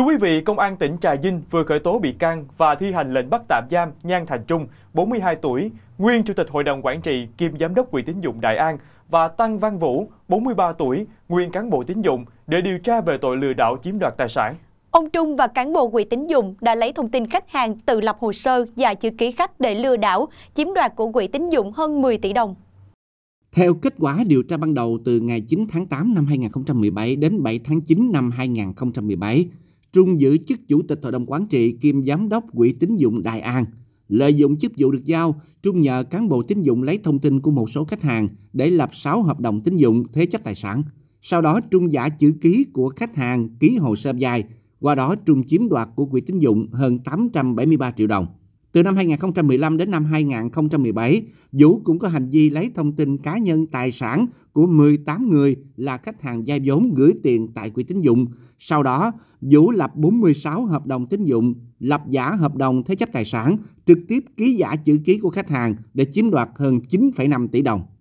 Thưa quý vị, Công an tỉnh Trà Vinh vừa khởi tố bị can và thi hành lệnh bắt tạm giam Nhan Thành Trung, 42 tuổi, nguyên Chủ tịch Hội đồng Quản trị kiêm Giám đốc Quỹ tín dụng Đại An và Tăng Văn Vũ, 43 tuổi, nguyên cán bộ tín dụng để điều tra về tội lừa đảo chiếm đoạt tài sản. Ông Trung và cán bộ quỹ tín dụng đã lấy thông tin khách hàng tự lập hồ sơ và chữ ký khách để lừa đảo, chiếm đoạt của quỹ tín dụng hơn 10 tỷ đồng. Theo kết quả điều tra ban đầu từ ngày 9 tháng 8 năm 2017 đến 7 tháng 9 năm 2017, Trung giữ chức chủ tịch hội đồng quản trị kiêm giám đốc quỹ tín dụng Đại An. Lợi dụng chức vụ được giao, Trung nhờ cán bộ tín dụng lấy thông tin của một số khách hàng để lập 6 hợp đồng tín dụng thế chấp tài sản. Sau đó Trung giả chữ ký của khách hàng ký hồ sơ dài, qua đó Trung chiếm đoạt của quỹ tín dụng hơn 873 triệu đồng. Từ năm 2015 đến năm 2017, Vũ cũng có hành vi lấy thông tin cá nhân tài sản của 18 người là khách hàng vay vốn gửi tiền tại quỹ tín dụng. Sau đó, Vũ lập 46 hợp đồng tín dụng, lập giả hợp đồng thế chấp tài sản, trực tiếp ký giả chữ ký của khách hàng để chiếm đoạt hơn 9,5 tỷ đồng.